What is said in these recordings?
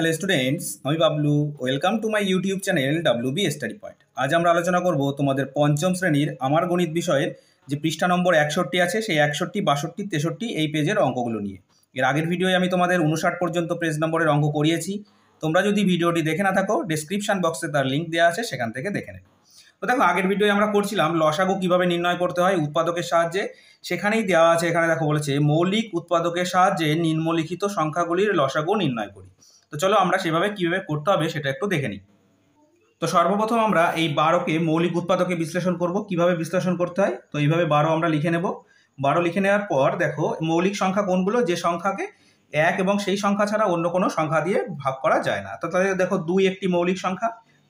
hello students আমি Bablu welcome to my YouTube channel W B study point আজ আমরা আলোচনা করব তোমাদের পঞ্চম শ্রেণীর আমার গণিত বিষয়ের যে পৃষ্ঠা নম্বর একষট্টি আছে সেই একষট্টি বাষট্টি তেষট্টি এই পেজের অঙ্কগুলো নিয়ে এর আগের ভিডিওয় আমি তোমাদের উনষাট পর্যন্ত পেজ নম্বরের অঙ্ক করিয়েছি তোমরা যদি ভিডিওটি দেখে না থাকো ডিসক্রিপশান বক্সে তার লিঙ্ক দেওয়া আছে সেখান থেকে দেখে নেবে তো দেখো আগের ভিডিওয় আমরা করছিলাম লসাগু কিভাবে নির্ণয় করতে হয় উৎপাদকের সাহায্যে সেখানেই দেওয়া আছে এখানে দেখো বলেছে মৌলিক উৎপাদকের সাহায্যে নিম্নলিখিত সংখ্যাগুলির লসাগু নির্ণয় করি তো চলো আমরা সেভাবে কীভাবে করতে হবে সেটা একটু দেখে নিই তো সর্বপ্রথম আমরা এই বারোকে মৌলিক উৎপাদকে বিশ্লেষণ করব কিভাবে বিশ্লেষণ করতে হয় তো এইভাবে বারো আমরা লিখে নেব বারো লিখে নেওয়ার পর দেখো মৌলিক সংখ্যা কোনগুলো যে সংখ্যাকে এক এবং সেই সংখ্যা ছাড়া অন্য কোনো সংখ্যা দিয়ে ভাগ করা যায় না তো তাহলে দেখো দুই একটি মৌলিক সংখ্যা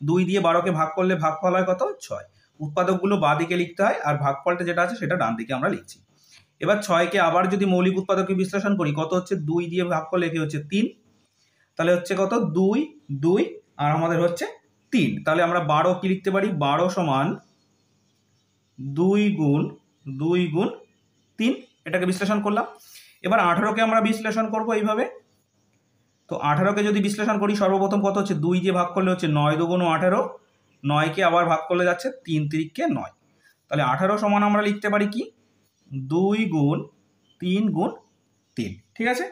দুই দিয়ে বারোকে ভাগ করলে ভাগফল হয় কত ছয় উৎপাদকগুলো বাঁ দিকে লিখতে হয় আর ভাগফলটা যেটা আছে সেটা ডান দিকে আমরা লিখছি এবার ছয়কে আবার যদি মৌলিক উৎপাদকে বিশ্লেষণ করি কত হচ্ছে দুই দিয়ে ভাগ করলে কি হচ্ছে তিন তাহলে হচ্ছে কত দুই দুই আর আমাদের হচ্ছে তিন তাহলে আমরা বারো কি লিখতে পারি বারো সমান দুই গুণ দুই গুণ তিন এটাকে বিশ্লেষণ করলাম এবার আঠারোকে আমরা বিশ্লেষণ করব এইভাবে তো আঠারোকে যদি বিশ্লেষণ করি সর্বপ্রথম কত হচ্ছে দুই যে ভাগ করলে হচ্ছে নয় দুগুণ আঠারো নয়কে আবার ভাগ করলে যাচ্ছে তিন তিরিককে নয় তাহলে আঠারো সমান আমরা লিখতে পারি কি দুই গুণ তিন গুণ তিন ঠিক আছে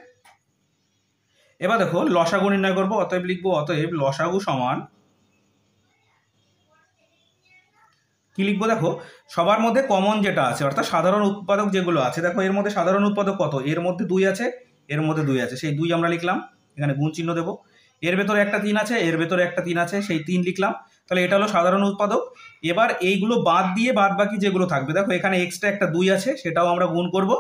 এবার দেখো লসাগু নির্ণয় করবো অতএব লিখবো অতএব লসাগু সমান কি লিখবো দেখো সবার মধ্যে কমন যেটা আছে অর্থাৎ সাধারণ উৎপাদক যেগুলো আছে দেখো এর মধ্যে সাধারণ উৎপাদক কত এর মধ্যে দুই আছে এর মধ্যে দুই আছে সেই দুই আমরা লিখলাম এখানে গুণ চিহ্ন দেবো এর ভেতরে একটা তিন আছে এর ভেতরে একটা তিন আছে সেই তিন লিখলাম তাহলে এটা হলো সাধারণ উৎপাদক এবার এইগুলো বাদ দিয়ে বাদ বাকি যেগুলো থাকবে দেখো এখানে এক্সট্রা একটা দুই আছে সেটাও আমরা গুণ করব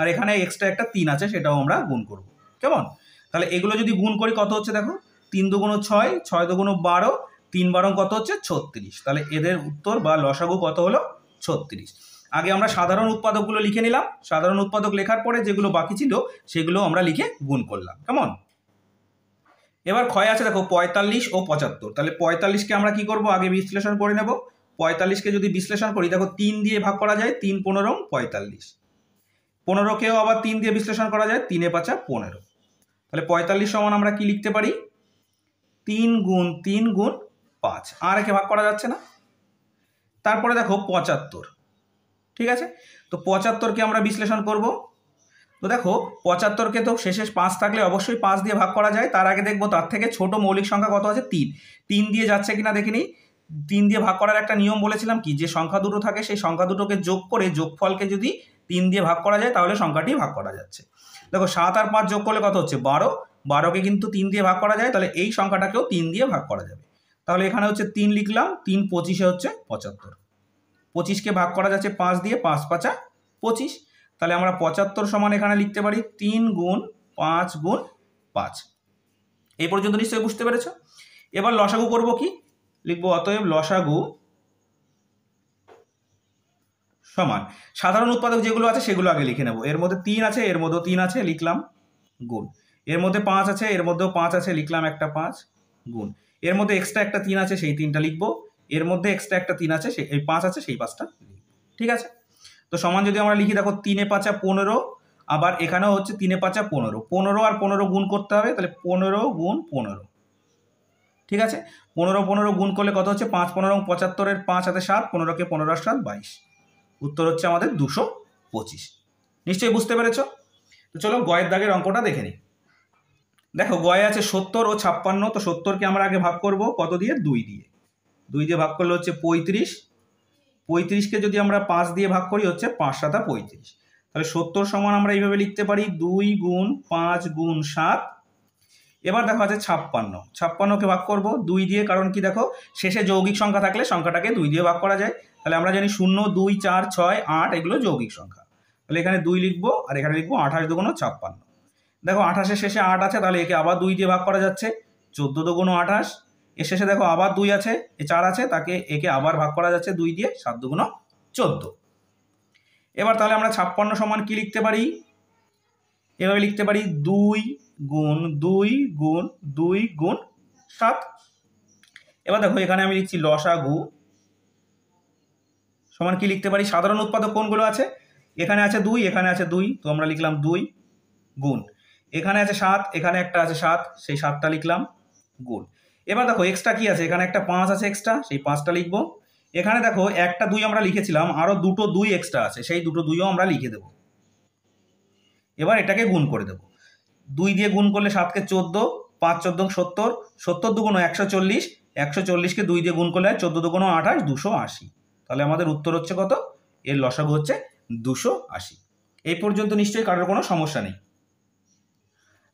আর এখানে এক্সট্রা একটা তিন আছে সেটাও আমরা গুণ করব কেমন তাহলে এগুলো যদি গুণ করি কত হচ্ছে দেখো তিন দুগুণ ছয় ছয় দুগুণ বারো তিন বারো কত হচ্ছে ছত্রিশ তাহলে এদের উত্তর বা লসাগু কত হলো ছত্রিশ আগে আমরা সাধারণ উৎপাদকগুলো লিখে নিলাম সাধারণ উৎপাদক লেখার পরে যেগুলো বাকি ছিল সেগুলো আমরা লিখে গুণ করলাম কেমন এবার ক্ষয় আছে দেখো পঁয়তাল্লিশ ও পঁচাত্তর তাহলে পঁয়তাল্লিশকে আমরা কি করব আগে বিশ্লেষণ করে নেব পঁয়তাল্লিশকে যদি বিশ্লেষণ করি দেখো তিন দিয়ে ভাগ করা যায় তিন পনেরো পঁয়তাল্লিশ পনেরোকেও আবার তিন দিয়ে বিশ্লেষণ করা যায় তিনে পাঁচা পনেরো তাহলে পঁয়তাল্লিশ সমান আমরা কি লিখতে পারি তিন গুণ তিন গুণ পাঁচ আর একে ভাগ করা যাচ্ছে না তারপরে দেখো পঁচাত্তর ঠিক আছে তো পঁচাত্তরকে আমরা বিশ্লেষণ করব তো দেখো পঁচাত্তরকে তো শেষে পাঁচ থাকলে অবশ্যই পাঁচ দিয়ে ভাগ করা যায় তার আগে দেখবো তার থেকে ছোট মৌলিক সংখ্যা কত আছে তিন তিন দিয়ে যাচ্ছে কিনা দেখিনি তিন দিয়ে ভাগ করার একটা নিয়ম বলেছিলাম কি যে সংখ্যা দুটো থাকে সেই সংখ্যা দুটোকে যোগ করে যোগফলকে যদি তিন দিয়ে ভাগ করা যায় তাহলে সংখ্যাটি ভাগ করা যাচ্ছে দেখো সাত আর পাঁচ যোগ করলে কত হচ্ছে বারো বারোকে কিন্তু তিন দিয়ে ভাগ করা যায় তাহলে এই সংখ্যাটাকেও তিন দিয়ে ভাগ করা যাবে তাহলে এখানে হচ্ছে তিন লিখলাম তিন পঁচিশে হচ্ছে পঁচাত্তর পঁচিশকে ভাগ করা যাচ্ছে পাঁচ দিয়ে পাঁচ পাঁচা পঁচিশ তাহলে আমরা পঁচাত্তর সমান এখানে লিখতে পারি তিন গুণ পাঁচ গুণ পাঁচ এই পর্যন্ত নিশ্চয়ই বুঝতে পেরেছ এবার লসাগু করব কি লিখবো অতএব লসাগু সমান সাধারণ উৎপাদক যেগুলো আছে সেগুলো আগে লিখে নেব এর মধ্যে তিন আছে এর মধ্যেও তিন আছে লিখলাম গুণ এর মধ্যে পাঁচ আছে এর মধ্যেও পাঁচ আছে লিখলাম একটা পাঁচ গুণ এর মধ্যে এক্সট্রা একটা তিন আছে সেই তিনটা লিখবো এর মধ্যে এক্সট্রা একটা তিন আছে সেই পাঁচ আছে সেই পাঁচটা ঠিক আছে তো সমান যদি আমরা লিখি দেখো তিনে পাঁচা পনেরো আবার এখানেও হচ্ছে তিনে পাঁচা পনেরো পনেরো আর পনেরো গুণ করতে হবে তাহলে পনেরো গুণ পনেরো ঠিক আছে পনেরো পনেরো গুণ করলে কত হচ্ছে পাঁচ পনেরো পঁচাত্তরের পাঁচ হাতে সাত পনেরোকে পনেরো সাত বাইশ উত্তর হচ্ছে আমাদের দুশো পঁচিশ নিশ্চয়ই বুঝতে পেরেছ তো চলো গয়ের দাগের অঙ্কটা দেখে নিই দেখো গয়ে আছে সত্তর ও ছাপ্পান্ন তো সত্তরকে আমরা আগে ভাগ করব কত দিয়ে দুই দিয়ে দুই দিয়ে ভাগ করলে হচ্ছে পঁয়ত্রিশ পঁয়ত্রিশকে যদি আমরা পাঁচ দিয়ে ভাগ করি হচ্ছে পাঁচ সাতা পঁয়ত্রিশ তাহলে সত্তর সমান আমরা এইভাবে লিখতে পারি দুই গুণ পাঁচ গুণ সাত এবার দেখো আছে ছাপ্পান্ন ছাপ্পান্নকে ভাগ করব দুই দিয়ে কারণ কি দেখো শেষে যৌগিক সংখ্যা থাকলে সংখ্যাটাকে দুই দিয়ে ভাগ করা যায় তাহলে আমরা জানি শূন্য দুই চার ছয় আট এগুলো যৌগিক সংখ্যা তাহলে এখানে দুই লিখবো আর এখানে লিখবো আঠাশ দুগুণ ছাপ্পান্ন দেখো আঠাশের শেষে আট আছে তাহলে একে আবার দুই দিয়ে ভাগ করা যাচ্ছে চোদ্দো দুগুণ আঠাশ এর শেষে দেখো আবার দুই আছে এ চার আছে তাকে একে আবার ভাগ করা যাচ্ছে দুই দিয়ে সাত দুগুণ চোদ্দ এবার তাহলে আমরা ছাপ্পান্ন সমান কি লিখতে পারি এভাবে লিখতে পারি দুই গুণ দুই গুণ দুই গুণ সাত এবার দেখো এখানে আমি লিখছি লসাগু সমান কি লিখতে পারি সাধারণ উৎপাদক কোনগুলো আছে এখানে আছে দুই এখানে আছে দুই তো আমরা লিখলাম দুই গুণ এখানে আছে সাত এখানে একটা আছে সাত সেই সাতটা লিখলাম গুণ এবার দেখো এক্সট্রা কি আছে এখানে একটা পাঁচ আছে এক্সট্রা সেই পাঁচটা লিখবো এখানে দেখো একটা দুই আমরা লিখেছিলাম আরও দুটো দুই এক্সট্রা আছে সেই দুটো দুইও আমরা লিখে দেব এবার এটাকে গুণ করে দেব দুই দিয়ে গুণ করলে সাতকে চোদ্দ পাঁচ চোদ্দো সত্তর সত্তর দুগুণ একশো চল্লিশ একশো চল্লিশকে দুই দিয়ে গুণ করলে চোদ্দ দুগুণ আঠাশ দুশো আশি তাহলে আমাদের উত্তর হচ্ছে কত এর লসাগু হচ্ছে দুশো আশি এই পর্যন্ত নিশ্চয়ই কারোর কোনো সমস্যা নেই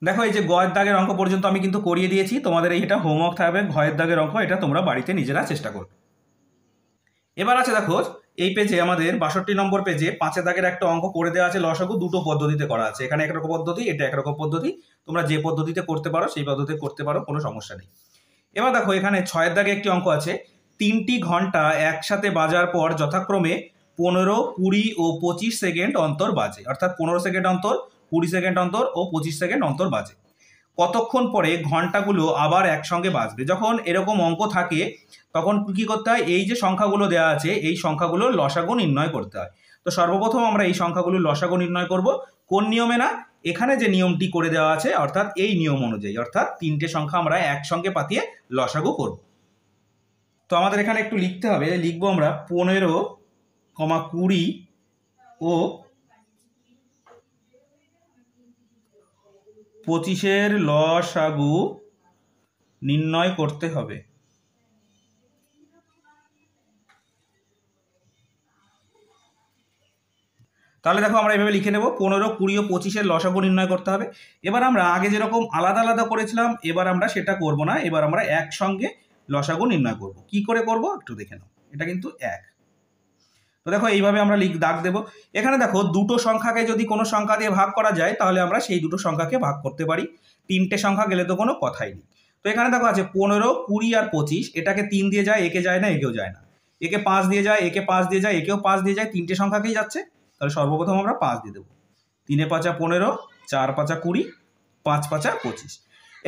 দেখো এই যে গয়ের দাগের অঙ্ক পর্যন্ত আমি কিন্তু করিয়ে দিয়েছি তোমাদের এইটা হোমওয়ার্ক থাকবে ঘয়ের দাগের অঙ্ক এটা তোমরা বাড়িতে নিজেরা চেষ্টা করবে এবার আছে দেখো এই পেজে আমাদের বাষট্টি নম্বর পেজে পাঁচের দাগের একটা অঙ্ক করে দেওয়া আছে লসাগু দুটো পদ্ধতিতে করা আছে এখানে একরকম পদ্ধতি এটা একরকম পদ্ধতি তোমরা যে পদ্ধতিতে করতে পারো সেই পদ্ধতিতে করতে পারো কোনো সমস্যা নেই এবার দেখো এখানে ছয়ের দাগে একটি অঙ্ক আছে তিনটি ঘন্টা একসাথে বাজার পর যথাক্রমে পনেরো কুড়ি ও পঁচিশ সেকেন্ড অন্তর বাজে অর্থাৎ পনেরো সেকেন্ড অন্তর কুড়ি সেকেন্ড অন্তর ও পঁচিশ সেকেন্ড অন্তর বাজে কতক্ষণ পরে ঘন্টাগুলো আবার একসঙ্গে বাজবে যখন এরকম অঙ্ক থাকে তখন কী করতে হয় এই যে সংখ্যাগুলো দেওয়া আছে এই সংখ্যাগুলো লসাগু নির্ণয় করতে হয় তো সর্বপ্রথম আমরা এই সংখ্যাগুলো লসাগু নির্ণয় করব কোন নিয়মে না এখানে যে নিয়মটি করে দেওয়া আছে অর্থাৎ এই নিয়ম অনুযায়ী অর্থাৎ তিনটে সংখ্যা আমরা একসঙ্গে পাতিয়ে লসাগু করবো তো আমাদের এখানে একটু লিখতে হবে লিখবো আমরা পনেরো কমা কুড়ি ও পঁচিশের লসাগু নির্ণয় করতে হবে তাহলে দেখো আমরা এভাবে লিখে নেব পনেরো কুড়ি ও পঁচিশের লসাগু নির্ণয় করতে হবে এবার আমরা আগে যেরকম আলাদা আলাদা করেছিলাম এবার আমরা সেটা করব না এবার আমরা একসঙ্গে লসাগু নির্ণয় করব কি করে করব একটু দেখে নাও এটা কিন্তু এক তো দেখো এইভাবে আমরা লিখ দাগ দেবো এখানে দেখো দুটো সংখ্যাকে যদি কোনো সংখ্যা দিয়ে ভাগ করা যায় তাহলে আমরা সেই দুটো সংখ্যাকে ভাগ করতে পারি তিনটে সংখ্যা গেলে তো কোনো কথাই নেই তো এখানে দেখো আছে পনেরো কুড়ি আর পঁচিশ এটাকে তিন দিয়ে যায় একে যায় না একেও যায় না একে পাঁচ দিয়ে যায় একে পাঁচ দিয়ে যায় একেও পাঁচ দিয়ে যায় তিনটে সংখ্যাকেই যাচ্ছে তাহলে সর্বপ্রথম আমরা পাঁচ দিয়ে দেবো তিনে পাঁচা পনেরো চার পাঁচা কুড়ি পাঁচ পাঁচা পঁচিশ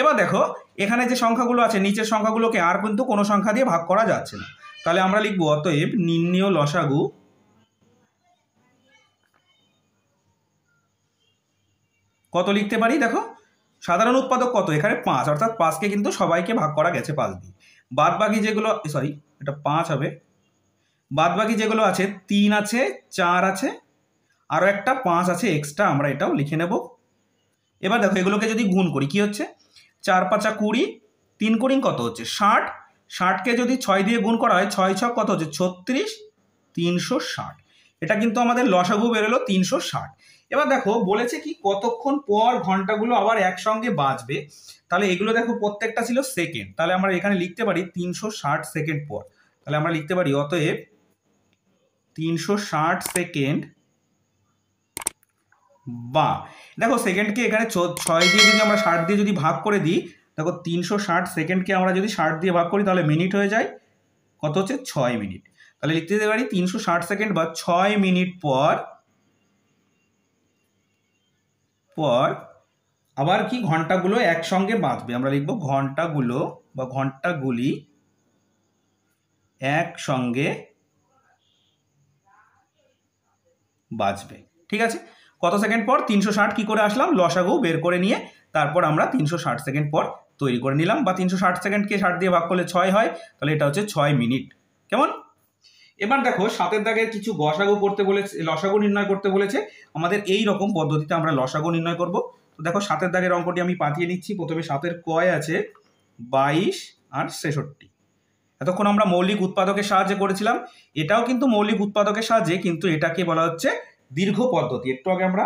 এবার দেখো এখানে যে সংখ্যাগুলো আছে নিচের সংখ্যাগুলোকে আর কিন্তু কোনো সংখ্যা দিয়ে ভাগ করা যাচ্ছে না তাহলে আমরা লিখবো অতএব নির্ণয় লসাগু কত লিখতে পারি দেখো সাধারণ উৎপাদক কত এখানে পাঁচ অর্থাৎ পাঁচকে কিন্তু সবাইকে ভাগ করা গেছে পাঁচ দিয়ে বাদ বাকি যেগুলো সরি এটা পাঁচ হবে বাদ বাকি যেগুলো আছে তিন আছে চার আছে আরও একটা পাঁচ আছে এক্সট্রা আমরা এটাও লিখে নেব এবার দেখো এগুলোকে যদি গুণ করি কি হচ্ছে চার পাঁচা কুড়ি তিন কুড়ি কত হচ্ছে ষাট ষাটকে যদি ছয় দিয়ে গুণ করা হয় ছয় ছয় কত হচ্ছে ছত্রিশ তিনশো ষাট এটা কিন্তু আমাদের লসাগু বেরোলো তিনশো ষাট এবার দেখো বলেছে কি কতক্ষণ পর ঘন্টাগুলো আবার একসঙ্গে বাজবে তাহলে এগুলো দেখো প্রত্যেকটা ছিল সেকেন্ড তাহলে আমরা এখানে লিখতে পারি তিনশো ষাট সেকেন্ড পর তাহলে আমরা লিখতে পারি অতএব তিনশো ষাট সেকেন্ড বা দেখো সেকেন্ডকে এখানে ছয় দিয়ে যদি আমরা ষাট দিয়ে যদি ভাগ করে দিই দেখো তিনশো ষাট সেকেন্ডকে আমরা যদি ষাট দিয়ে ভাগ করি তাহলে মিনিট হয়ে যায় কত হচ্ছে ছয় মিনিট তাহলে লিখতে দিতে পারি তিনশো ষাট সেকেন্ড বা ছয় মিনিট পর পর আবার কি ঘন্টাগুলো একসঙ্গে বাঁধবে আমরা লিখব ঘন্টাগুলো বা ঘন্টাগুলি একসঙ্গে বাঁচবে ঠিক আছে কত সেকেন্ড পর তিনশো ষাট কী করে আসলাম লসাগু বের করে নিয়ে তারপর আমরা তিনশো ষাট সেকেন্ড পর তৈরি করে নিলাম বা তিনশো ষাট সেকেন্ডকে ষাট দিয়ে ভাগ করলে ছয় হয় তাহলে এটা হচ্ছে ছয় মিনিট কেমন এবার দেখো সাতের দাগের কিছু গসাগু করতে বলেছে লসাগু নির্ণয় করতে বলেছে আমাদের এই রকম পদ্ধতিতে আমরা লসাগু নির্ণয় করব তো দেখো সাতের দাগের অঙ্কটি আমি পাঠিয়ে নিচ্ছি প্রথমে সাতের কয় আছে বাইশ আর ছেষট্টি এতক্ষণ আমরা মৌলিক উৎপাদকের সাহায্যে করেছিলাম এটাও কিন্তু মৌলিক উৎপাদকের সাহায্যে কিন্তু এটাকে বলা হচ্ছে দীর্ঘ পদ্ধতি একটু আগে আমরা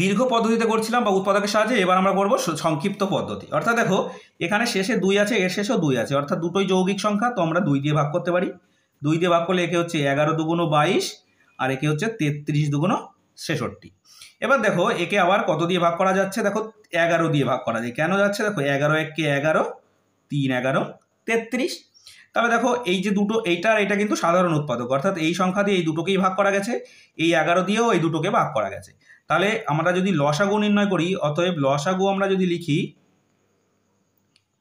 দীর্ঘ পদ্ধতিতে করছিলাম বা উৎপাদকের সাহায্যে এবার আমরা করবো সংক্ষিপ্ত পদ্ধতি অর্থাৎ দেখো এখানে শেষে দুই আছে এর শেষেও দুই আছে অর্থাৎ দুটোই যৌগিক সংখ্যা তো আমরা দুই দিয়ে ভাগ করতে পারি দুই দিয়ে ভাগ করলে একে হচ্ছে এগারো দুগুণো বাইশ আর একে হচ্ছে তেত্রিশ দুগুণো ছেষট্টি এবার দেখো একে আবার কত দিয়ে ভাগ করা যাচ্ছে দেখো এগারো দিয়ে ভাগ করা যায় কেন যাচ্ছে দেখো এগারো এককে এগারো তিন এগারো তেত্রিশ তবে দেখো এই যে দুটো এইটা আর এটা কিন্তু সাধারণ উৎপাদক অর্থাৎ এই সংখ্যা দিয়ে এই দুটোকেই ভাগ করা গেছে এই এগারো দিয়েও এই দুটোকে ভাগ করা গেছে তাহলে আমরা যদি লসাগু নির্ণয় করি অতএব লসাগু আমরা যদি লিখি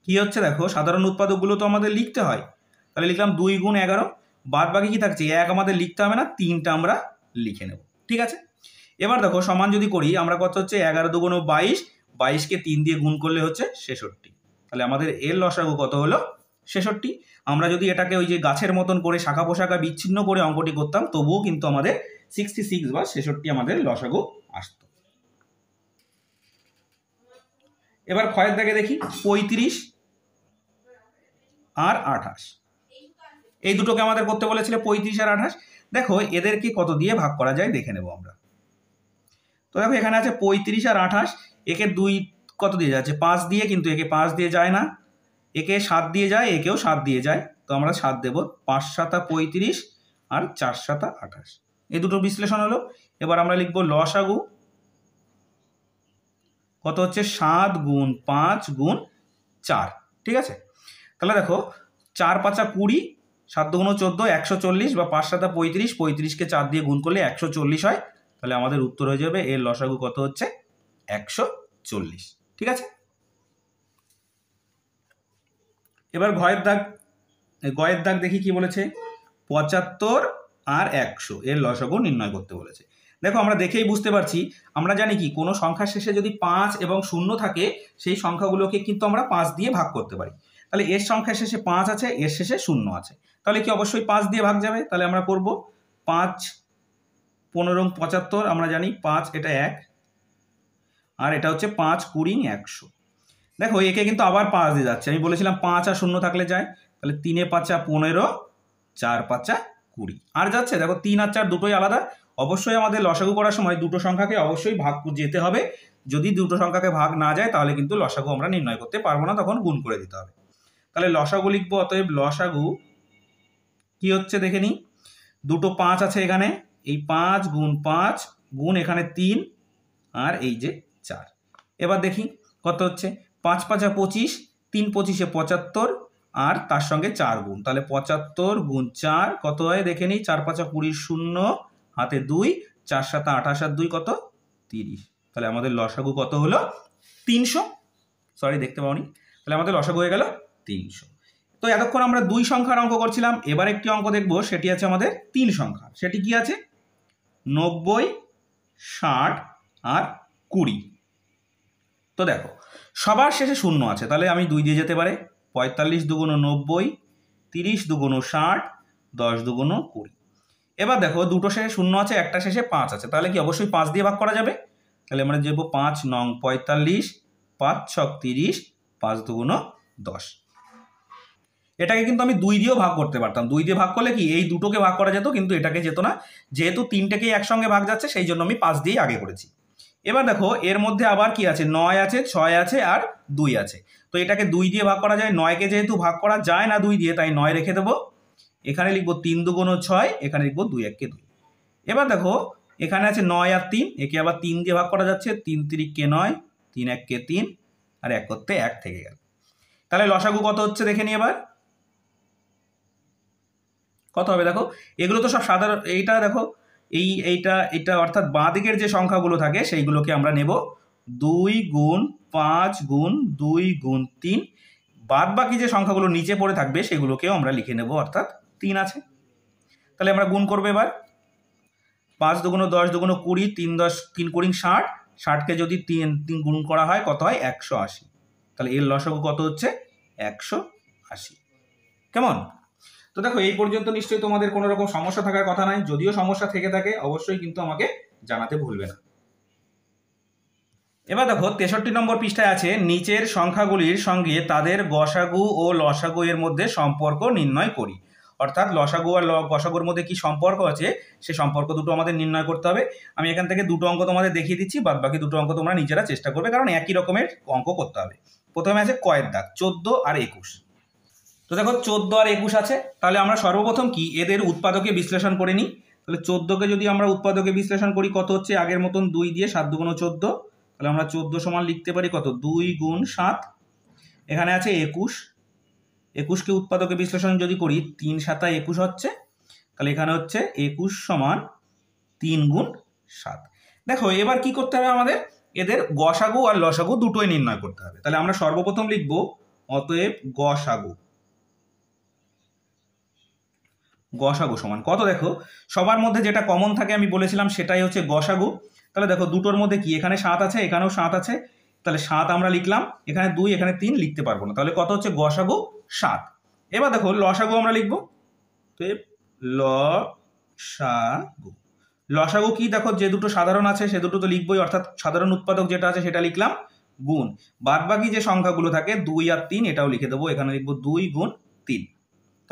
কি হচ্ছে দেখো সাধারণ উৎপাদকগুলো তো আমাদের লিখতে হয় তাহলে লিখলাম দুই গুণ এগারো বাদ বাকি কি থাকছে এক আমাদের লিখতে হবে না তিনটা আমরা লিখে নেব ঠিক আছে এবার দেখো সমান যদি করি আমরা কত হচ্ছে এগারো দুগুণ বাইশ বাইশকে তিন দিয়ে গুণ করলে হচ্ছে ছেষট্টি তাহলে আমাদের এর লসাগু কত হলো ছেষট্টি আমরা যদি এটাকে ওই যে গাছের মতন করে শাখা পোশাখা বিচ্ছিন্ন করে অঙ্কটি করতাম তবুও কিন্তু আমাদের সিক্সটি সিক্স বা ছেষট্টি আমাদের লসাগু আসত এবার ক্ষয়ের দাগে দেখি পঁয়ত্রিশ আর আঠাশ এই দুটোকে আমাদের করতে বলেছিল পঁয়ত্রিশ আর আঠাশ দেখো এদেরকে কত দিয়ে ভাগ করা যায় দেখে নেব আমরা তো দেখো এখানে আছে পঁয়ত্রিশ আর আঠাশ একে দুই কত দিয়ে যাচ্ছে পাঁচ দিয়ে কিন্তু একে পাঁচ দিয়ে যায় না একে সাত দিয়ে যায় একেও সাত দিয়ে যায় তো আমরা সাত দেব পাঁচ সাতা পঁয়ত্রিশ আর চার সাতা আঠাশ এই দুটো বিশ্লেষণ হলো এবার আমরা লিখবো লসাগু কত হচ্ছে সাত গুণ পাঁচ গুণ চার ঠিক আছে তাহলে দেখো চার পাঁচা কুড়ি সাত দুগুণ চোদ্দো একশো চল্লিশ বা পাঁচ সাতা পঁয়ত্রিশ পঁয়ত্রিশকে চার দিয়ে গুণ করলে একশো চল্লিশ হয় তাহলে আমাদের উত্তর হয়ে যাবে এর লসাগু কত হচ্ছে একশো চল্লিশ ঠিক আছে এবার ঘয়ের দাগ গয়ের দাগ দেখি কি বলেছে পঁচাত্তর আর একশো এর লসগু নির্ণয় করতে বলেছে দেখো আমরা দেখেই বুঝতে পারছি আমরা জানি কি কোনো সংখ্যার শেষে যদি পাঁচ এবং শূন্য থাকে সেই সংখ্যাগুলোকে কিন্তু আমরা পাঁচ দিয়ে ভাগ করতে পারি তাহলে এর সংখ্যার শেষে পাঁচ আছে এর শেষে শূন্য আছে তাহলে কি অবশ্যই পাঁচ দিয়ে ভাগ যাবে তাহলে আমরা করব পাঁচ পনেরো পঁচাত্তর আমরা জানি পাঁচ এটা এক আর এটা হচ্ছে পাঁচ কুড়ি একশো দেখো একে কিন্তু আবার পাঁচ দিয়ে যাচ্ছে আমি বলেছিলাম পাঁচ আর শূন্য থাকলে যায় তাহলে তিনে পাঁচা পনেরো চার পাঁচা কুড়ি আর যাচ্ছে দেখো তিন আর চার দুটোই আলাদা অবশ্যই আমাদের লসাগু করার সময় দুটো সংখ্যাকে অবশ্যই ভাগ যেতে হবে যদি দুটো সংখ্যাকে ভাগ না যায় তাহলে কিন্তু লসাগু আমরা নির্ণয় করতে পারবো না তখন গুণ করে দিতে হবে তাহলে লসাগু লিখবো অতএব লসাগু কি হচ্ছে দেখে নিই দুটো পাঁচ আছে এখানে এই পাঁচ গুণ পাঁচ গুণ এখানে তিন আর এই যে চার এবার দেখি কত হচ্ছে পাঁচ পাঁচা পঁচিশ তিন পঁচিশে পঁচাত্তর আর তার সঙ্গে চার গুণ তাহলে পঁচাত্তর গুণ চার কত হয় দেখে নিই চার পাঁচা কুড়ি শূন্য হাতে দুই চার সাত আঠাশ আর দুই কত তিরিশ তাহলে আমাদের লসাগু কত হলো তিনশো সরি দেখতে পাওনি তাহলে আমাদের লসাগু হয়ে গেল তিনশো তো এতক্ষণ আমরা দুই সংখ্যার অঙ্ক করছিলাম এবার একটি অঙ্ক দেখব সেটি আছে আমাদের তিন সংখ্যা সেটি কি আছে নব্বই ষাট আর কুড়ি তো দেখো সবার শেষে শূন্য আছে তাহলে আমি দুই দিয়ে যেতে পারে পঁয়তাল্লিশ দুগুণো নব্বই তিরিশ দুগুণো ষাট দশ দুগুণো কুড়ি এবার দেখো দুটো শেষে শূন্য আছে একটা শেষে পাঁচ আছে তাহলে কি অবশ্যই পাঁচ দিয়ে ভাগ করা যাবে তাহলে আমরা যাব পাঁচ নং পঁয়তাল্লিশ পাঁচ ছক তিরিশ পাঁচ দুগুণো দশ এটাকে কিন্তু আমি দুই দিয়েও ভাগ করতে পারতাম দুই দিয়ে ভাগ করলে কি এই দুটোকে ভাগ করা যেত কিন্তু এটাকে যেত না যেহেতু তিনটেকেই একসঙ্গে ভাগ যাচ্ছে সেই জন্য আমি পাঁচ দিয়েই আগে করেছি এবার দেখো এর মধ্যে আবার কি আছে নয় আছে ছয় আছে আর দুই আছে তো এটাকে দুই দিয়ে ভাগ করা যায় নয়কে যেহেতু ভাগ করা যায় না দুই দিয়ে তাই নয় রেখে দেবো এখানে লিখবো তিন দুগুণ ছয় এখানে লিখবো দুই এককে দুই এবার দেখো এখানে আছে নয় আর তিন একে আবার তিন দিয়ে ভাগ করা যাচ্ছে তিন তিরিককে নয় তিন এককে তিন আর এক করতে এক থেকে গেল তাহলে লসাগু কত হচ্ছে দেখে নিই এবার কত হবে দেখো এগুলো তো সব সাধারণ এইটা দেখো এই এইটা এটা অর্থাৎ বাঁ দিকের যে সংখ্যাগুলো থাকে সেইগুলোকে আমরা নেব দুই গুণ পাঁচ গুণ দুই গুণ তিন বাদ বাকি যে সংখ্যাগুলো নিচে পড়ে থাকবে সেগুলোকেও আমরা লিখে নেব অর্থাৎ তিন আছে তাহলে আমরা গুণ করবো এবার পাঁচ দুগুণো দশ দুগুণো কুড়ি তিন দশ তিন কুড়ি ষাট ষাটকে যদি তিন তিন গুণ করা হয় কত হয় একশো আশি তাহলে এর লসক কত হচ্ছে একশো আশি কেমন তো দেখো এই পর্যন্ত নিশ্চয়ই তোমাদের কোনো রকম সমস্যা থাকার কথা নয় যদিও সমস্যা থেকে থাকে অবশ্যই কিন্তু আমাকে জানাতে ভুলবে না এবার দেখো তেষট্টি নম্বর পৃষ্ঠায় আছে নিচের সংখ্যাগুলির সঙ্গে তাদের গসাগু ও লসাগু এর মধ্যে সম্পর্ক নির্ণয় করি অর্থাৎ লসাগু আর গসাগুর মধ্যে কি সম্পর্ক আছে সে সম্পর্ক দুটো আমাদের নির্ণয় করতে হবে আমি এখান থেকে দুটো অঙ্ক তোমাদের দেখিয়ে দিচ্ছি বাদ বাকি দুটো অঙ্ক তোমরা নিজেরা চেষ্টা করবে কারণ একই রকমের অঙ্ক করতে হবে প্রথমে আছে কয়েক দাগ চোদ্দ আর একুশ তো দেখো চোদ্দ আর একুশ আছে তাহলে আমরা সর্বপ্রথম কি এদের উৎপাদকে বিশ্লেষণ করে নিই তাহলে চোদ্দোকে যদি আমরা উৎপাদকে বিশ্লেষণ করি কত হচ্ছে আগের মতন দুই দিয়ে সাত দুগুণ চোদ্দো তাহলে আমরা চোদ্দো সমান লিখতে পারি কত দুই গুণ সাত এখানে আছে একুশ একুশকে উৎপাদকে বিশ্লেষণ যদি করি তিন সাতা একুশ হচ্ছে তাহলে এখানে হচ্ছে একুশ সমান তিন গুণ সাত দেখো এবার কি করতে হবে আমাদের এদের গসাগু আর লসাগু দুটোই নির্ণয় করতে হবে তাহলে আমরা সর্বপ্রথম লিখব অতএব গসাগু গসাগু সমান কত দেখো সবার মধ্যে যেটা কমন থাকে আমি বলেছিলাম সেটাই হচ্ছে গসাগু তাহলে দেখো দুটোর মধ্যে কি এখানে সাত আছে এখানেও সাত আছে তাহলে সাত আমরা লিখলাম এখানে দুই এখানে তিন লিখতে পারবো না তাহলে কত হচ্ছে গসাগু সাত এবার দেখো লসাগু আমরা লিখবো লসাগু লসাগু কি দেখো যে দুটো সাধারণ আছে সে দুটো তো লিখবোই অর্থাৎ সাধারণ উৎপাদক যেটা আছে সেটা লিখলাম গুণ বাদবাকি যে সংখ্যাগুলো থাকে দুই আর তিন এটাও লিখে দেবো এখানে লিখবো দুই গুণ তিন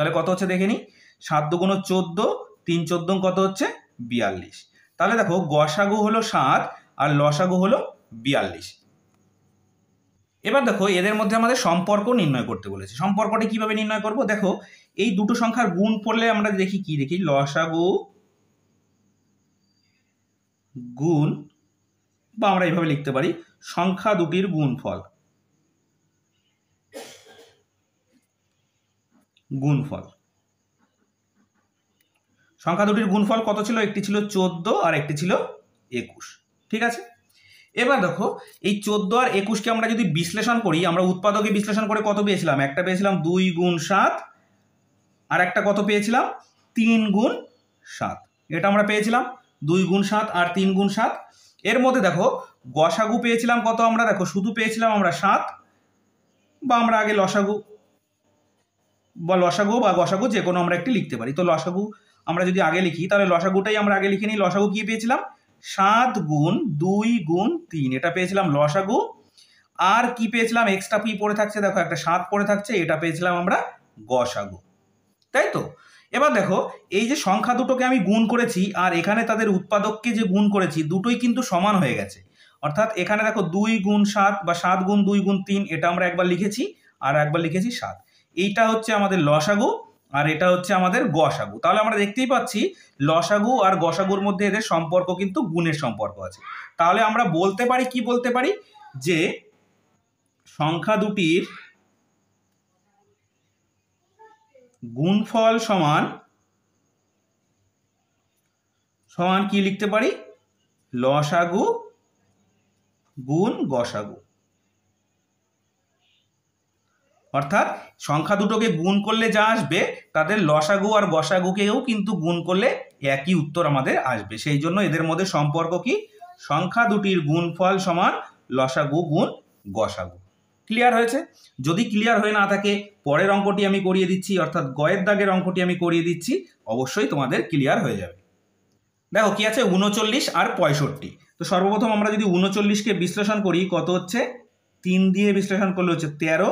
তাহলে কত হচ্ছে দেখে নিই সাত দুগুণ চোদ্দ তিন চোদ্দ কত হচ্ছে বিয়াল্লিশ তাহলে দেখো গসাগু হলো সাত আর লসাগু হলো বিয়াল্লিশ এবার দেখো এদের মধ্যে আমাদের সম্পর্ক নির্ণয় করতে বলেছে সম্পর্কটি কিভাবে নির্ণয় করব দেখো এই দুটো সংখ্যার গুণ পড়লে আমরা দেখি কি দেখি লসাগু গুণ বা আমরা এইভাবে লিখতে পারি সংখ্যা দুটির গুণফল গুণফল সংখ্যা দুটির গুণফল কত ছিল একটি ছিল চোদ্দ আর একটি ছিল একুশ ঠিক আছে এবার দেখো এই চোদ্দ আর একুশকে আমরা যদি বিশ্লেষণ করি আমরা উৎপাদকে বিশ্লেষণ করে কত পেয়েছিলাম একটা পেয়েছিলাম দুই গুণ সাত আর একটা কত পেয়েছিলাম তিন গুণ সাত এটা আমরা পেয়েছিলাম দুই গুণ সাত আর তিন গুণ সাত এর মধ্যে দেখো গসাগু পেয়েছিলাম কত আমরা দেখো শুধু পেয়েছিলাম আমরা সাত বা আমরা আগে লসাগু বা লসাগু বা গসাগু যে কোনো আমরা একটি লিখতে পারি তো লসাগু আমরা যদি আগে লিখি তাহলে লসাগুটাই আমরা আগে লিখে নিই লসাগু কী পেয়েছিলাম সাত গুণ দুই গুণ তিন এটা পেয়েছিলাম লসাগু আর কি পেয়েছিলাম এক্সট্রা পি পড়ে থাকছে দেখো একটা সাত পড়ে থাকছে এটা পেয়েছিলাম আমরা গসাগু তাই তো এবার দেখো এই যে সংখ্যা দুটোকে আমি গুণ করেছি আর এখানে তাদের উৎপাদককে যে গুণ করেছি দুটোই কিন্তু সমান হয়ে গেছে অর্থাৎ এখানে দেখো দুই গুণ সাত বা সাত গুণ দুই গুণ তিন এটা আমরা একবার লিখেছি আর একবার লিখেছি সাত এইটা হচ্ছে আমাদের লসাগু আর এটা হচ্ছে আমাদের গসাগু তাহলে আমরা দেখতেই পাচ্ছি লসাগু আর গসাগুর মধ্যে এদের সম্পর্ক কিন্তু গুণের সম্পর্ক আছে তাহলে আমরা বলতে পারি কি বলতে পারি যে সংখ্যা দুটির গুণফল সমান সমান কি লিখতে পারি লসাগু গুণ গসাগু অর্থাৎ সংখ্যা দুটোকে গুণ করলে যা আসবে তাদের লসাগু আর বসাগুকেও কিন্তু গুণ করলে একই উত্তর আমাদের আসবে সেই জন্য এদের মধ্যে সম্পর্ক কি সংখ্যা দুটির গুণফল সমান লসাগু গুণ গসাগু ক্লিয়ার হয়েছে যদি ক্লিয়ার হয়ে না থাকে পরের অঙ্কটি আমি করিয়ে দিচ্ছি অর্থাৎ গয়ের দাগের অঙ্কটি আমি করিয়ে দিচ্ছি অবশ্যই তোমাদের ক্লিয়ার হয়ে যাবে দেখো কি আছে উনচল্লিশ আর পঁয়ষট্টি তো সর্বপ্রথম আমরা যদি উনচল্লিশকে বিশ্লেষণ করি কত হচ্ছে তিন দিয়ে বিশ্লেষণ করলে হচ্ছে তেরো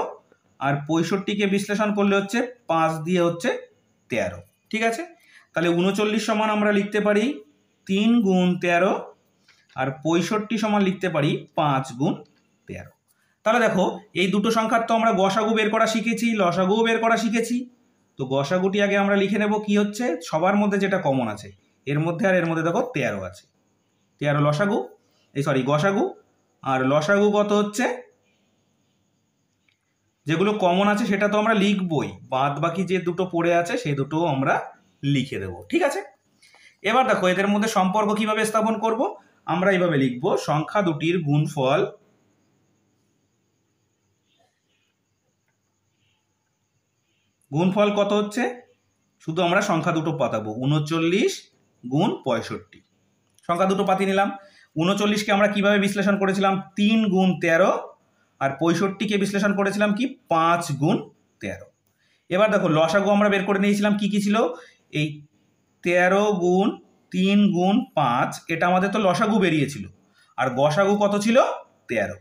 আর পঁয়ষট্টিকে বিশ্লেষণ করলে হচ্ছে পাঁচ দিয়ে হচ্ছে তেরো ঠিক আছে তাহলে উনচল্লিশ সমান আমরা লিখতে পারি তিন গুণ তেরো আর পঁয়ষট্টি সমান লিখতে পারি পাঁচ গুণ তেরো তাহলে দেখো এই দুটো সংখ্যার তো আমরা গসাগু বের করা শিখেছি লসাগুও বের করা শিখেছি তো গসাগুটি আগে আমরা লিখে নেব কি হচ্ছে সবার মধ্যে যেটা কমন আছে এর মধ্যে আর এর মধ্যে দেখো তেরো আছে তেরো লসাগু এই সরি গসাগু আর লসাগু কত হচ্ছে যেগুলো কমন আছে সেটা তো আমরা লিখবই বাদ বাকি যে দুটো পড়ে আছে সেই দুটো আমরা লিখে দেব ঠিক আছে এবার দেখো এদের মধ্যে সম্পর্ক কিভাবে স্থাপন করব আমরা এইভাবে লিখব সংখ্যা দুটির গুণফল গুণফল কত হচ্ছে শুধু আমরা সংখ্যা দুটো পাতাবো উনচল্লিশ গুণ পঁয়ষট্টি সংখ্যা দুটো পাতি নিলাম উনচল্লিশকে আমরা কিভাবে বিশ্লেষণ করেছিলাম তিন গুণ তেরো আর পঁয়ষট্টিকে বিশ্লেষণ করেছিলাম কি পাঁচ গুণ তেরো এবার দেখো লসাগু আমরা বের করে নিয়েছিলাম কি কি ছিল এই তেরো গুণ তিন গুণ পাঁচ এটা আমাদের তো লসাগু বেরিয়েছিল আর গসাগু কত ছিল তেরো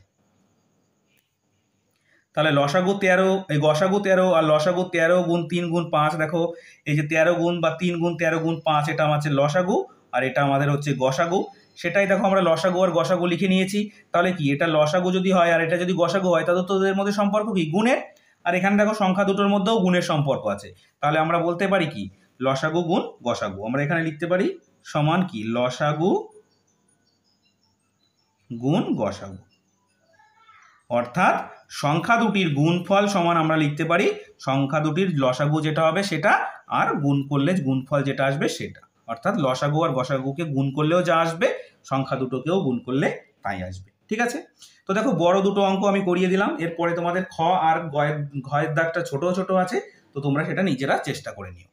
তাহলে লসাগু তেরো এই গসাগু তেরো আর লসাগু তেরো গুণ তিন গুণ পাঁচ দেখো এই যে তেরো গুণ বা তিন গুণ তেরো গুণ পাঁচ এটা আমার লসাগু আর এটা আমাদের হচ্ছে গসাগু সেটাই দেখো আমরা লসাগু আর গসাগু লিখে নিয়েছি তাহলে কি এটা লসাগু যদি হয় আর এটা যদি গসাগু হয় তাহলে তোদের মধ্যে সম্পর্ক কি গুণের আর এখানে দেখো সংখ্যা দুটোর মধ্যেও গুণের সম্পর্ক আছে তাহলে আমরা বলতে পারি কি লসাগু গুণ গসাগু আমরা এখানে লিখতে পারি সমান কি লসাগু গুণ গসাগু অর্থাৎ সংখ্যা দুটির গুণফল সমান আমরা লিখতে পারি সংখ্যা দুটির লসাগু যেটা হবে সেটা আর গুণ করলে গুণফল যেটা আসবে সেটা অর্থাৎ লসাগু আর গসাগুকে গুণ করলেও যা আসবে সংখ্যা দুটোকেও গুণ করলে তাই আসবে ঠিক আছে তো দেখো বড় দুটো অঙ্ক আমি করিয়ে দিলাম এরপরে তোমাদের খ আর গয়ের ঘয়ের দাগটা ছোট ছোট আছে তো তোমরা সেটা নিজেরা চেষ্টা করে নিও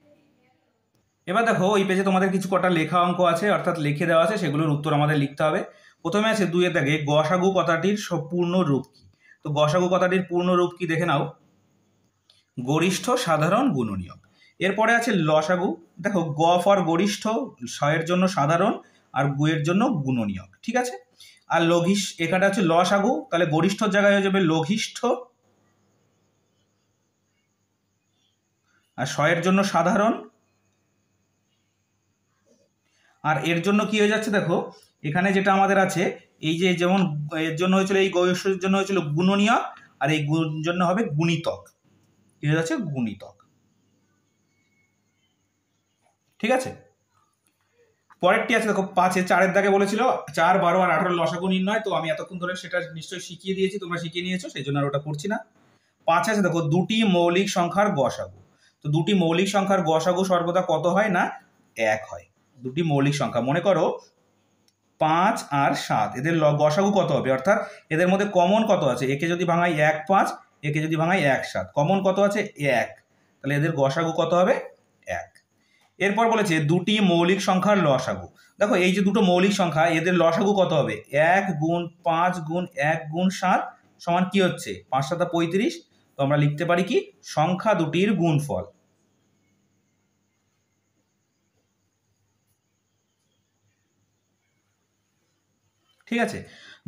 এবার দেখো ওই পেজে তোমাদের কিছু কটা লেখা অঙ্ক আছে অর্থাৎ লিখে দেওয়া আছে সেগুলোর উত্তর আমাদের লিখতে হবে প্রথমে আছে দুইয়ের দাগে গসাগু কথাটির পূর্ণ রূপ কি তো গসাগু কথাটির পূর্ণ রূপ কি দেখে নাও গরিষ্ঠ সাধারণ গুণনীয়ক এরপরে আছে লসাগু দেখো গ ফর গরিষ্ঠ শয়ের জন্য সাধারণ আর গুয়ের জন্য গুণনীয়ক ঠিক আছে আর লঘিস এখানটা হচ্ছে লস আগু তাহলে গরিষ্ঠ জায়গায় হয়ে যাবে লঘিষ্ঠ আর শয়ের জন্য সাধারণ আর এর জন্য কি হয়ে যাচ্ছে দেখো এখানে যেটা আমাদের আছে এই যে যেমন এর জন্য হয়েছিল এই গয়ের জন্য হয়েছিল গুণনীয়ক আর এই জন্য হবে গুণিতক কি হয়ে যাচ্ছে গুণিতক ঠিক আছে পরেরটি আছে দেখো পাঁচে চারের দাগে বলেছিল চার বারো আর আঠারো লসাগু নির্ণয় তো আমি এতক্ষণ ধরে সেটা নিশ্চয়ই শিখিয়ে দিয়েছি তোমরা শিখিয়ে নিয়েছো সেই জন্য আর ওটা করছি না পাঁচ আছে দেখো দুটি মৌলিক সংখ্যার গসাগু তো দুটি মৌলিক সংখ্যার গসাগু সর্বদা কত হয় না এক হয় দুটি মৌলিক সংখ্যা মনে করো পাঁচ আর সাত এদের গসাগু কত হবে অর্থাৎ এদের মধ্যে কমন কত আছে একে যদি ভাঙাই এক পাঁচ একে যদি ভাঙাই এক সাত কমন কত আছে এক তাহলে এদের গসাগু কত হবে এক এরপর বলেছে দুটি মৌলিক সংখ্যার লসাগু দেখো এই যে দুটো মৌলিক সংখ্যা এদের লসাগু কত হবে এক গুণ পাঁচ গুণ এক গুণ সাত সমান কি হচ্ছে পাঁচ সাতা পঁয়ত্রিশ তো আমরা লিখতে পারি কি সংখ্যা দুটির গুণফল ঠিক আছে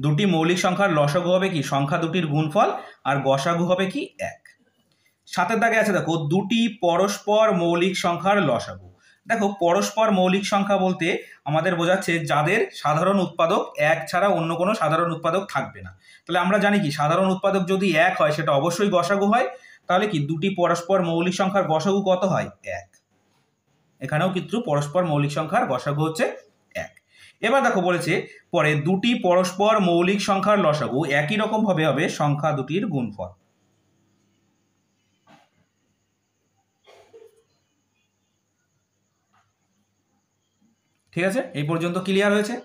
দুটি মৌলিক সংখ্যার লসাগু হবে কি সংখ্যা দুটির গুণফল আর গসাগু হবে কি এক সাতের দাগে আছে দেখো দুটি পরস্পর মৌলিক সংখ্যার লসাগু দেখো পরস্পর মৌলিক সংখ্যা বলতে আমাদের বোঝাচ্ছে যাদের সাধারণ উৎপাদক এক ছাড়া অন্য কোনো সাধারণ উৎপাদক থাকবে না তাহলে আমরা জানি কি সাধারণ উৎপাদক যদি এক হয় সেটা অবশ্যই গসাগু হয় তাহলে কি দুটি পরস্পর মৌলিক সংখ্যার গসাগু কত হয় এক এখানেও কিন্তু পরস্পর মৌলিক সংখ্যার গসাগু হচ্ছে এক এবার দেখো বলেছে পরে দুটি পরস্পর মৌলিক সংখ্যার লসাগু একই রকমভাবে হবে সংখ্যা দুটির গুণফল ঠিক আছে এই পর্যন্ত ক্লিয়ার হয়েছে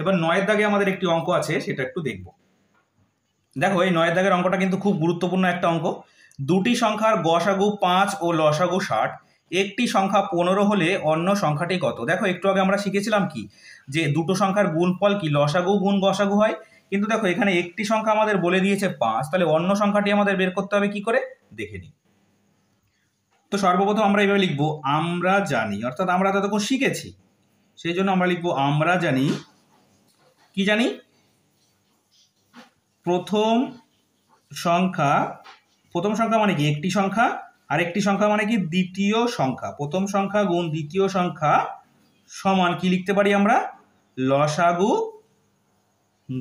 এবার নয়ের দাগে আমাদের একটি অঙ্ক আছে সেটা একটু দেখব দেখো এই নয়ের দাগের অঙ্কটা কিন্তু খুব গুরুত্বপূর্ণ একটা অঙ্ক দুটি সংখ্যার গসাগু পাঁচ ও লসাগু ষাট একটি সংখ্যা পনেরো হলে অন্য সংখ্যাটি কত দেখো একটু আগে আমরা শিখেছিলাম কি যে দুটো সংখ্যার গুণফল কি লসাগু গুণ গসাগু হয় কিন্তু দেখো এখানে একটি সংখ্যা আমাদের বলে দিয়েছে পাঁচ তাহলে অন্য সংখ্যাটি আমাদের বের করতে হবে কি করে দেখে নিই তো সর্বপ্রথম আমরা এইভাবে লিখবো আমরা জানি অর্থাৎ আমরা ততক্ষণ শিখেছি সেই জন্য আমরা লিখব আমরা জানি কি জানি প্রথম সংখ্যা প্রথম সংখ্যা মানে কি একটি সংখ্যা আর একটি সংখ্যা মানে কি দ্বিতীয় সংখ্যা প্রথম সংখ্যা গুণ দ্বিতীয় সংখ্যা সমান কি লিখতে পারি আমরা লসাগু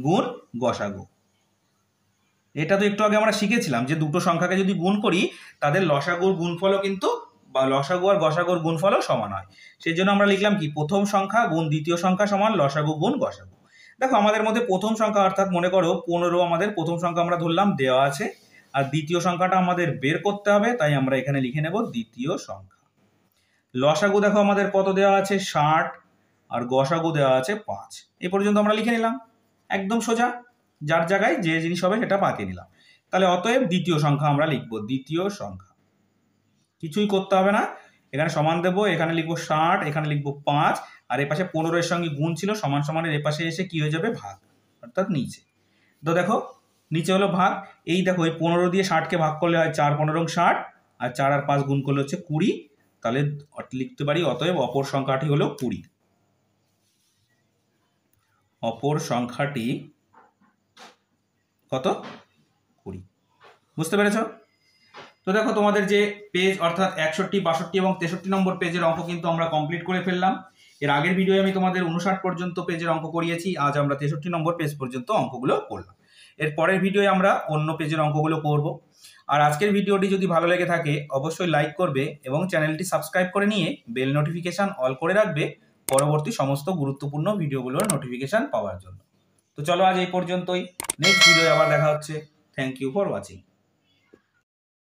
গুণ গসাগু এটা তো একটু আগে আমরা শিখেছিলাম যে দুটো সংখ্যাকে যদি গুণ করি তাদের লসাগুর গুণফলও কিন্তু বা লসাগু আর গসাগুর গুণফলও সমান হয় সেই জন্য আমরা লিখলাম কি প্রথম সংখ্যা গুণ দ্বিতীয় সংখ্যা সমান লসাগু গুণ গসাগু দেখো আমাদের মধ্যে প্রথম সংখ্যা অর্থাৎ মনে করো পনেরো আমাদের প্রথম সংখ্যা আমরা ধরলাম দেওয়া আছে আর দ্বিতীয় সংখ্যাটা আমাদের বের করতে হবে তাই আমরা এখানে লিখে নেব দ্বিতীয় সংখ্যা লসাগু দেখো আমাদের কত দেওয়া আছে ষাট আর গসাগু দেওয়া আছে পাঁচ এ পর্যন্ত আমরা লিখে নিলাম একদম সোজা যার জায়গায় যে জিনিস হবে সেটা পাকিয়ে নিলাম তাহলে অতএব দ্বিতীয় সংখ্যা আমরা লিখব দ্বিতীয় সংখ্যা কিছুই করতে হবে না এখানে সমান দেবো এখানে লিখবো ষাট এখানে লিখবো পাঁচ আর এপাশে পনেরো এর সঙ্গে গুণ ছিল সমান সমানের এপাশে এসে কি হয়ে যাবে ভাগ অর্থাৎ নিচে তো দেখো নিচে হলো ভাগ এই দেখো এই পনেরো দিয়ে ষাটকে ভাগ করলে হয় চার পনেরো ষাট আর চার আর পাঁচ গুণ করলে হচ্ছে কুড়ি তাহলে লিখতে পারি অতএব অপর সংখ্যাটি হলো কুড়ি অপর সংখ্যাটি কত কুড়ি বুঝতে পেরেছ তো দেখো তোমাদের যে পেজ অর্থাৎ একষট্টি বাষট্টি এবং তেষট্টি নম্বর পেজের অঙ্ক কিন্তু আমরা কমপ্লিট করে ফেললাম এর আগের ভিডিওয়ে আমি তোমাদের উনষাট পর্যন্ত পেজের অঙ্ক করিয়েছি আজ আমরা তেষট্টি নম্বর পেজ পর্যন্ত অঙ্কগুলো করলাম এর পরের ভিডিওয়ে আমরা অন্য পেজের অঙ্কগুলো করব আর আজকের ভিডিওটি যদি ভালো লেগে থাকে অবশ্যই লাইক করবে এবং চ্যানেলটি সাবস্ক্রাইব করে নিয়ে বেল নোটিফিকেশান অল করে রাখবে পরবর্তী সমস্ত গুরুত্বপূর্ণ ভিডিওগুলোর নোটিফিকেশান পাওয়ার জন্য তো চলো আজ এই পর্যন্তই নেক্সট ভিডিও আবার দেখা হচ্ছে থ্যাংক ইউ ফর ওয়াচিং